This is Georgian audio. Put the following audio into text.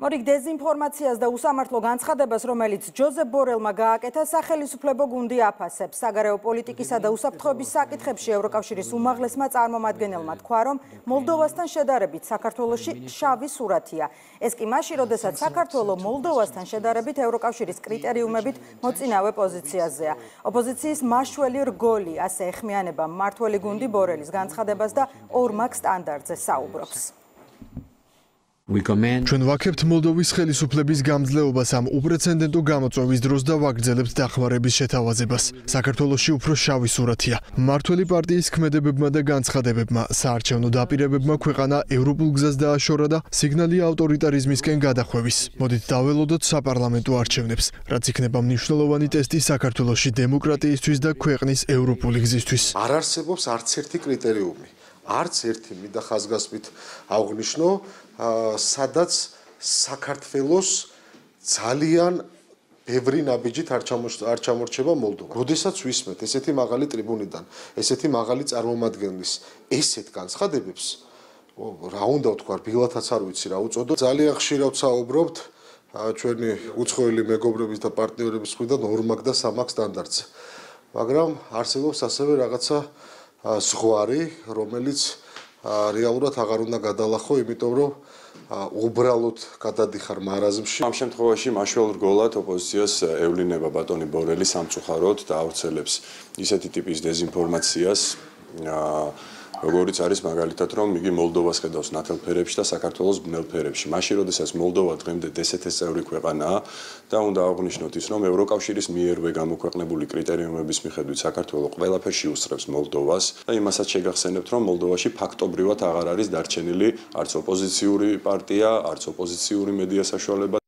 მორიგ დეзинფორმაციას და უსამართლო განცხადებას, რომელიც ჯოზეფ ბორელმა გააკეთა სახელისუფლებო გუნდი აფასებს. საგარეო პოლიტიკისა და უსაფრთხოების საკითხებში ევროკავშირის უმაღლესმა წარმომადგენელმა თქვა, რომ მოლდოვასთან შედარებით საქართველოსი შავი სურათია. ეს კი მაშინ, როდესაც საქართველო მოლდოვასთან შედარებით ევროკავშირის კრიტერიუმებით მოწინავე პოზიციაზეა. ოპოზიციის მაშველი რგოლი ასე ეხმიანება მართველი გუნდი ბორელის განცხადებას და ორმაგ სტანდარტზე საუბრობს. ჩვენ ვაქებთ მოლდოვის ხელისუფლების გამძლეობას ამ უპრეცედენტო გამოწვევის დროს და ვაგრძელებთ დახმარების შეთავაზებას. საქართველოსი უფრო შავი სურათია. მართველი პარტიის ქმედებებმა და განცხადებებმა, საარჩევნო დაპირებებმა ქვეყანა ევროპულ გზას დააშორა და სიგნალი ავტორიტარიზმისკენ გადახვევის. მოდით დაველოდოთ საპარლამენტო არჩევნებს, რაც იქნება მნიშვნელოვანი ტესტი საქართველოსი დემოკრატიისთვის და ქვეყნის ევროპული გზისთვის. არ არსებობს არც ერთი კრიტერიუმი, არც ერთი მიდა ხაზგასმით აღნიშნო, სადაც საქართველოს ძალიან ევრი ნაბიჯით არ ჩამორჩება მოლდოვა. როდესაც ვისმეთ ესეთი მაღალი ტრიბუნიდან, ესეთი მაღალი წარმომადგენლის ესეთ განცხადებებს, რა უნდა ვთქვა, ბილათაც არ ვიცი რა უწოდო. ძალიან ხშირად საუბრობთ ჩვენი უცხოელი მეგობრების და პარტნიორების მხრიდან ორმაგ და სამაგ სტანდარტზე. მაგრამ არსებობს ასევე რაღაცა ზღვარი, რომელიც რეალურად აღარ უნდა გადალახო, იმიტომ რომ უბრალოდ გადადიხარ მარაზმში. ამ შემთხვევაში მაშველ რგოლად ოპოზიციას ევლინება ბატონი ბორელი სამწუხაროდ და აუცელებს ისეთი ტიპის დეзинფორმაციას აა როგორც არის მაგალითად რომ იგი მოლდოვას ხედავს ნათელფერებში და საქართველოს ბნელფერებში. მაშინ როდესაც მოლდოვა დღემდე დსთ-ს წევრი ქვეყანაა და უნდა აღვნიშნოთ ის რომ ევროკავშირის მიერვე გამოქვეყნებული კრიტერიუმების მიხედვით საქართველო ყველაფერში უსწრებს მოლდოვას და იმასაც შეგახსენებთ რომ მოლდოვაში ფაქტობრივად აღარ არის დარჩენილი არც ოპოზიციური პარტია, არც ოპოზიციური მედია საშუალება,